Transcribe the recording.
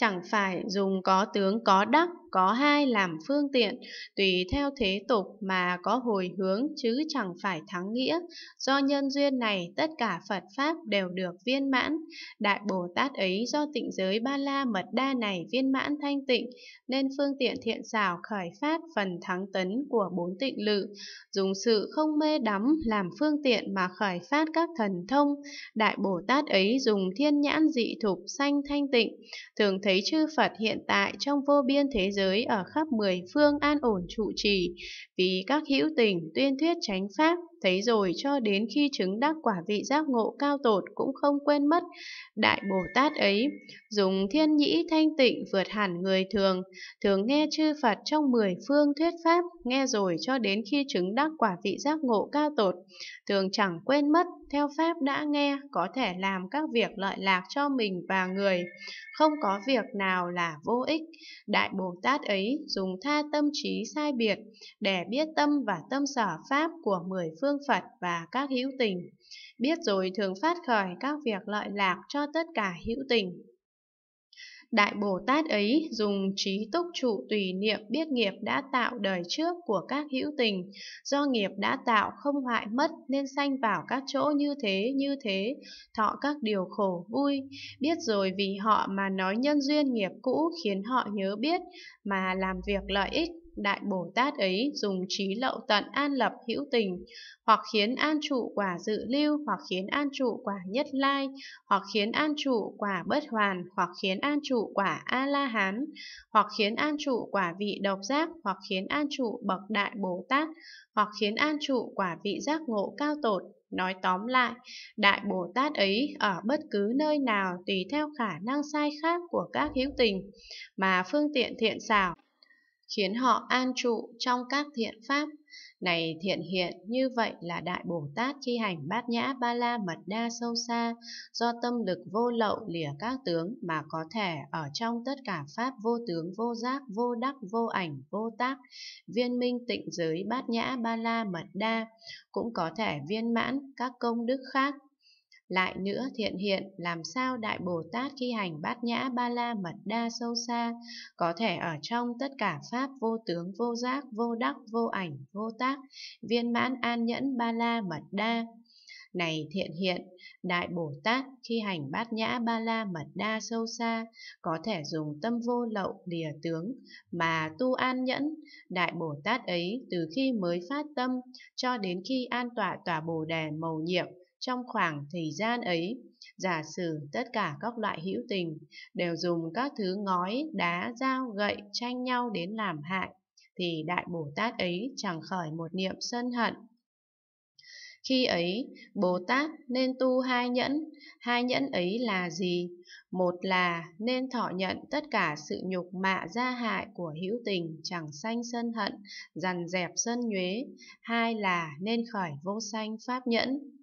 chẳng phải dùng có tướng có đắc, có hai làm phương tiện, tùy theo thế tục mà có hồi hướng chứ chẳng phải thắng nghĩa. Do nhân duyên này tất cả Phật Pháp đều được viên mãn. Đại Bồ Tát ấy do tịnh giới Ba La Mật Đa này viên mãn thanh tịnh, nên phương tiện thiện xảo khởi phát phần thắng tấn của bốn tịnh lự. Dùng sự không mê đắm làm phương tiện mà khởi phát các thần thông. Đại Bồ Tát ấy dùng thiên nhãn dị thục sanh thanh tịnh, thường thấy chư Phật hiện tại trong vô biên thế giới ở khắp mười phương an ổn trụ trì, vì các hữu tình tuyên thuyết chánh pháp, Thấy rồi cho đến khi chứng đắc quả vị giác ngộ cao tột cũng không quên mất Đại Bồ Tát ấy dùng thiên nhĩ thanh tịnh vượt hẳn người thường Thường nghe chư Phật trong mười phương thuyết pháp Nghe rồi cho đến khi chứng đắc quả vị giác ngộ cao tột Thường chẳng quên mất theo pháp đã nghe Có thể làm các việc lợi lạc cho mình và người Không có việc nào là vô ích Đại Bồ Tát ấy dùng tha tâm trí sai biệt Để biết tâm và tâm sở pháp của mười phương phương Phật và các hữu tình, biết rồi thường phát khởi các việc lợi lạc cho tất cả hữu tình. Đại Bồ Tát ấy dùng trí túc trụ tùy niệm biết nghiệp đã tạo đời trước của các hữu tình, do nghiệp đã tạo không hoại mất nên sanh vào các chỗ như thế như thế, thọ các điều khổ vui, biết rồi vì họ mà nói nhân duyên nghiệp cũ khiến họ nhớ biết mà làm việc lợi ích Đại Bồ Tát ấy dùng trí lậu tận an lập hữu tình, hoặc khiến an trụ quả dự lưu, hoặc khiến an trụ quả nhất lai, hoặc khiến an trụ quả bất hoàn, hoặc khiến an trụ quả A-la-hán, hoặc khiến an trụ quả vị độc giác, hoặc khiến an trụ bậc Đại Bồ Tát, hoặc khiến an trụ quả vị giác ngộ cao tột, Nói tóm lại, Đại Bồ Tát ấy ở bất cứ nơi nào tùy theo khả năng sai khác của các hữu tình, mà phương tiện thiện xảo khiến họ an trụ trong các thiện pháp. Này thiện hiện, như vậy là Đại Bồ Tát khi hành bát nhã ba la mật đa sâu xa, do tâm lực vô lậu lìa các tướng mà có thể ở trong tất cả pháp vô tướng vô giác, vô đắc, vô ảnh, vô tác, viên minh tịnh giới bát nhã ba la mật đa, cũng có thể viên mãn các công đức khác lại nữa thiện hiện làm sao Đại Bồ Tát khi hành bát nhã ba la mật đa sâu xa có thể ở trong tất cả pháp vô tướng vô giác vô đắc vô ảnh vô tác viên mãn an nhẫn ba la mật đa. Này thiện hiện, Đại Bồ Tát khi hành bát nhã ba la mật đa sâu xa có thể dùng tâm vô lậu lìa tướng mà tu an nhẫn. Đại Bồ Tát ấy từ khi mới phát tâm cho đến khi an tọa tòa Bồ Đề màu nhiệm trong khoảng thời gian ấy, giả sử tất cả các loại hữu tình đều dùng các thứ ngói, đá, dao, gậy tranh nhau đến làm hại, thì Đại Bồ Tát ấy chẳng khởi một niệm sân hận. Khi ấy, Bồ Tát nên tu hai nhẫn, hai nhẫn ấy là gì? Một là nên thọ nhận tất cả sự nhục mạ gia hại của hữu tình chẳng sanh sân hận, dằn dẹp sân nhuế. Hai là nên khỏi vô sanh pháp nhẫn.